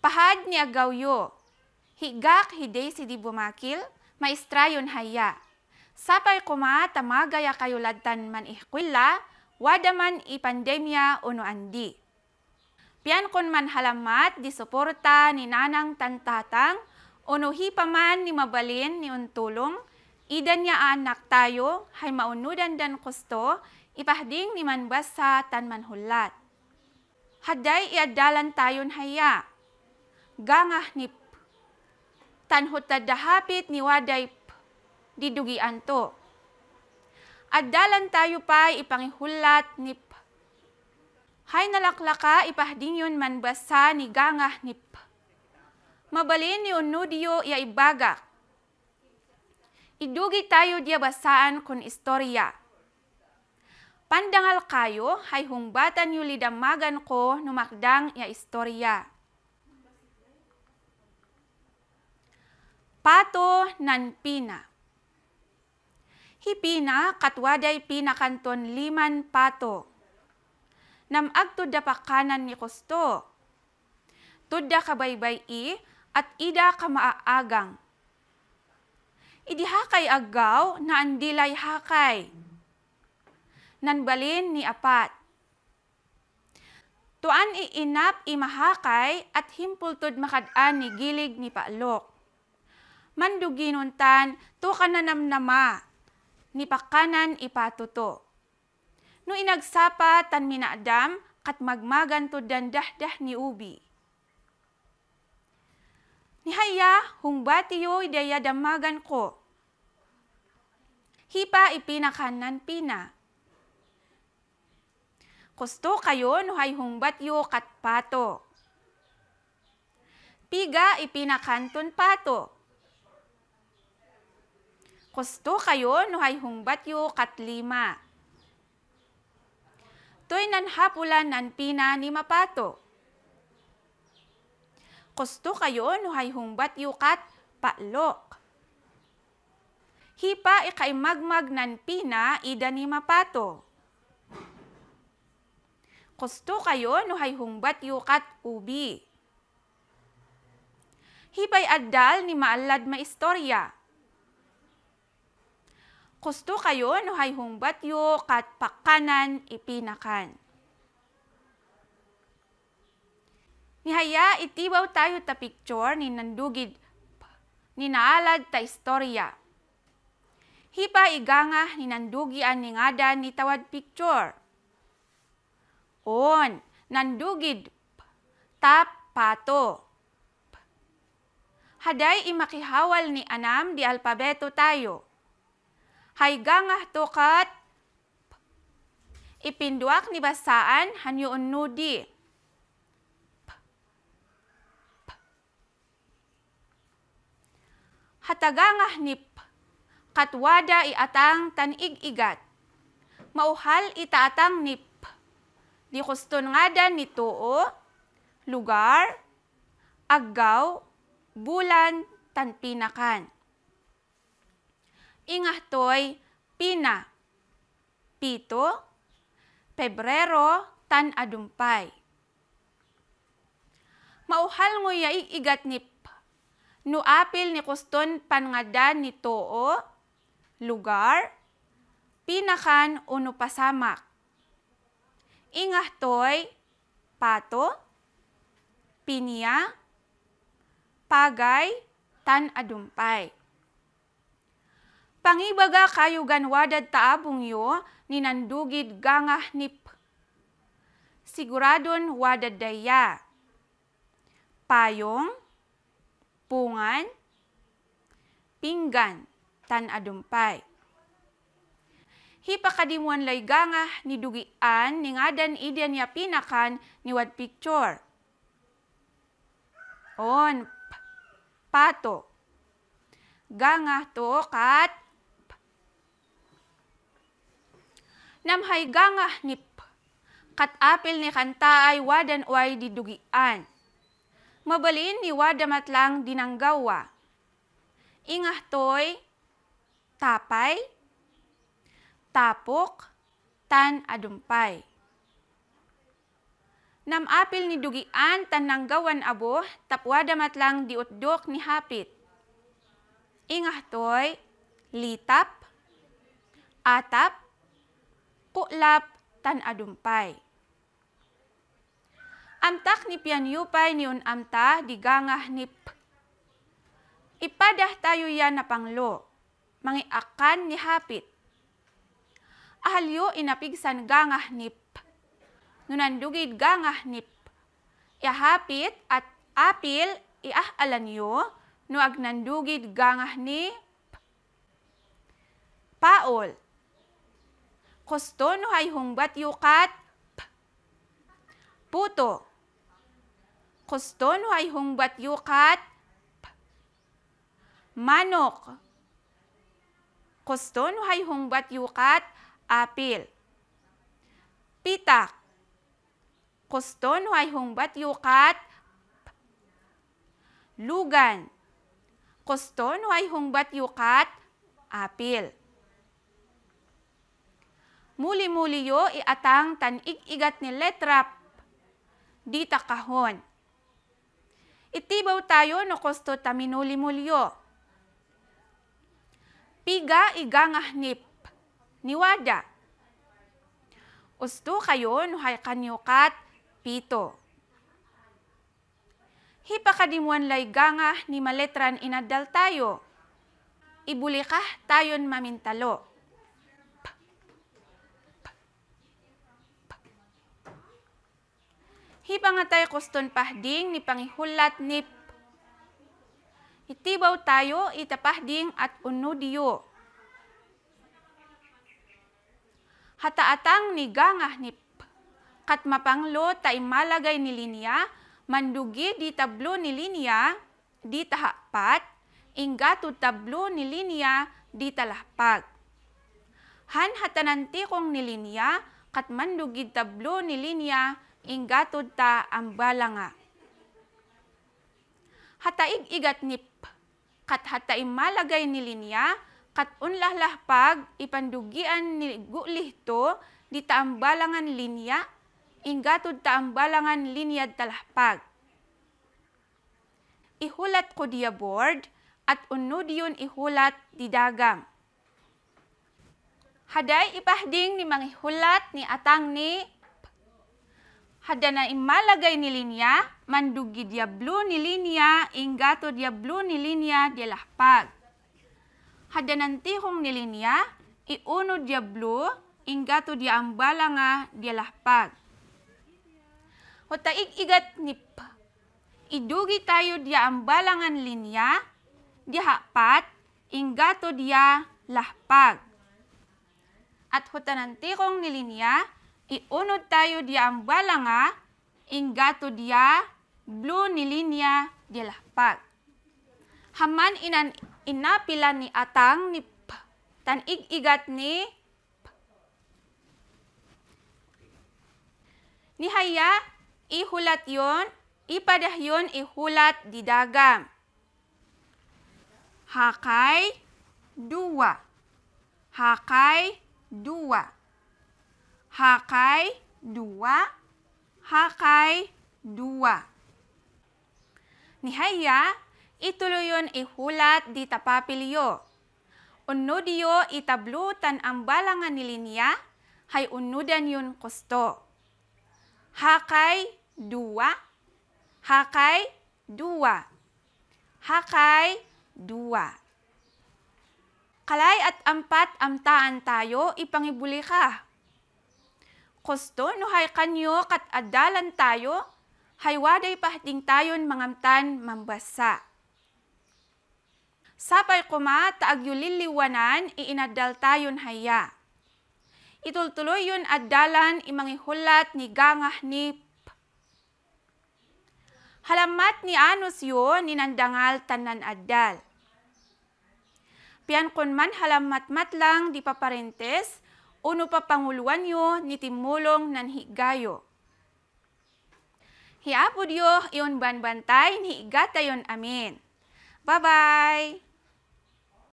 Pahad niya gawyo. Higak hiday si dibumakil, maistrayon haya. Sapay kuma tamagaya kayo ladtan man ihkwila, wadaman ipandemya uno andi. Pian kon man halamat di suporta ni nanang tantatang, unuhi pa man ni mabalin ni untulong, idan niya anak tayo, hay maunudan dan kusto, ipahding ni man manbasa tan manhulat. Haday iadalan tayon haya, gangah nip Tanhot dahapit ni wadayp, didugian to. Addalan tayo pa ipangihulat nip. Hay nalaklaka ipahdinyon man basa ni gangah nip. Mabalin ni unudyo ya ibaga Idugi tayo di basaan kun istorya. Pandangal kayo hay hungbatan yu lidamagan ko numakdang ya istorya. Pato nan Pina Hipina katwaday pinakanton liman pato. Namag tudda pakanan ni Kusto. Tudda kabaybay i at ida kamaaagang. hakay agaw na andilay hakay. Nanbalin ni apat. Tuan iinap imahakay at himpultod makadaan ni gilig ni paalok manduginuntan to kananamnama ni pakanan ipatuto. No inagsapa tan minaadam kat magmagan to dandahdah ni ubi. Nihaya hung batiyo ideya damagan ko. Hipa ipinakanan pina. Kusto kayo nuhay hung batiyo kat pato. Piga ipinakanton pato Kusto kayo no hay hungbatyo katlima. Toy nan hapulan nan pina ni mapato. Kusto kayo no hay hungbatyo kat patlok. Hipa ikay magmag nan pina ida ni mapato. Kusto kayo no hay hungbatyo kat ubi. Hibay addal ni maalad maistorya. istorya Kusto kayo no hay humbatyo kat pakkanan ipinakan. Nihaya itibaw tayo ta picture ni nandugid ni naalad ta istorya. Hipa iganga ni nandugian an ningada ni tawad picture. On, nandugid tap pato. Haday imakihawal ni anam di alpabeto tayo haigangah tukat ipinduak ni basaan hanyuon nudi. Hatagangah nip katwada iatang tanigigat. Mauhal itaatang nip. Di kuston ngadan ni tuo, lugar, agaw, bulan, tan pinakan ingahtoy pina. Pito, Pebrero, tan adumpay. Mauhal nguya iigat ni nuapil ni kuston pangadan ni too, lugar, pinakan uno pasamak. Ingahtoy, pato, pinya, pagay, tan adumpay. Pangibaga kayo ganwadad taabong yo, ninandugid gangah nip. Siguradon wadad daya. Payong, pungan, pinggan, tan tanadumpay. Hipakadimuan lay gangah ni dugian ni ngadan idyan niya pinakan ni wad picture. On, pato. Gangah to kat nam hayganga nip. Kat Katapil ni kanta ay wadan way didugian. Mabalin ni wadamat lang dinanggawa. Ingah toy, tapay, tapok, tan adumpay. Nam Namapil ni dugian tananggawan abo, tapwadamat lang diutdok ni hapit. Ingah toy, litap, atap, kulap puklap, tanadumpay. Amtak ni pianyupay ni unamta, digangah nip. Ipadah tayo yan na panglo, mangiakan ni hapit. Ahalyo inapigsan gangah nip. Nunandugid gangah nip. Iahapit at apil iahalan yo, no agnandugid gangah nip. Paol, Koston hay hungbat yukat. Puto. Koston hay hungbat yukat. Manok. Koston hay hungbat yukat. Apil. Pitak. Koston hay hungbat yukat. Lugan. Koston hay hungbat yukat. Apil muli muli yo iatang tanig-igat ni letrap. Dita kahon. Itibaw tayo no kosto taminuli-mulyo. Piga igangah igangahnip. Niwada. Usto kayo no hay kanyukat pito. Hipakadimuan lay gangah ni maletran inadal tayo. Ibulikah tayon mamintalo Hipangatay kuston pahding ni pangihulat ni Itibaw tayo, itapahding at unudiyo. Hataatang ni gangah nip. kat mapanglo ta imalagay ni linya, mandugi di tablo ni linya, di tahapat, tu tablo ni linya, di talahpag. Han hatananti kong ni linya, kat mandugi tablo ni linya, ingatod ta ang bala nga. Hataig igat nip, kat hataim malagay ni linya, kat unlahlah pag ipandugian ni gulihto, di taambalangan linya, ingatod taambalangan linya talahpag. Ihulat ko diya board, at unod yun ihulat di dagam. Haday ipahding ni mga hulat ni atang ni hadda na imalagay ni linya, mandugi diablo ni linya, inggato diablo ni linya, dilahpag. Hadda tihong ni linya, iuno diablo, inggato diambala nga, dilahpag. Hutaig igat ni nip. Idugi tayo ambalangan linya, dihapat, ingato dia lahpag. At hutanantikong ni linya, Iunod tayo di ambala nga, ingato dia, blue ni linya di lapag. Haman inan inapila ni atang ni p, tan igat ni p. Nihaya, ihulat yon, ipadah yon ihulat di dagam. Hakay, dua. Hakay, dua. Hakay dua. Hakay dua. Nihaya, ituloyon ihulat di tapapilyo. Unno diyo itablo tan ang balangan ni linya, hay unudan yun kusto. Hakay dua. Hakay dua. Hakay dua. Kalay at ampat amtaan tayo, ipangibuli ka. Kosto, no hay kanyo kat adalan tayo, haywaday pahating tayon mangamtan mambasa. Sapay kuma taagyuliliwanan iinadal tayon haya. Itultuloy yun adalan imangihulat ni gangah ni Halamat ni Anos yun ninandangal tanan adal. Pian kun man halamat matlang di paparentes, uno pa yo ni Timulong nan higayo. Hiapo diyo, iyon banbantay, ni igatayon amin. Bye-bye!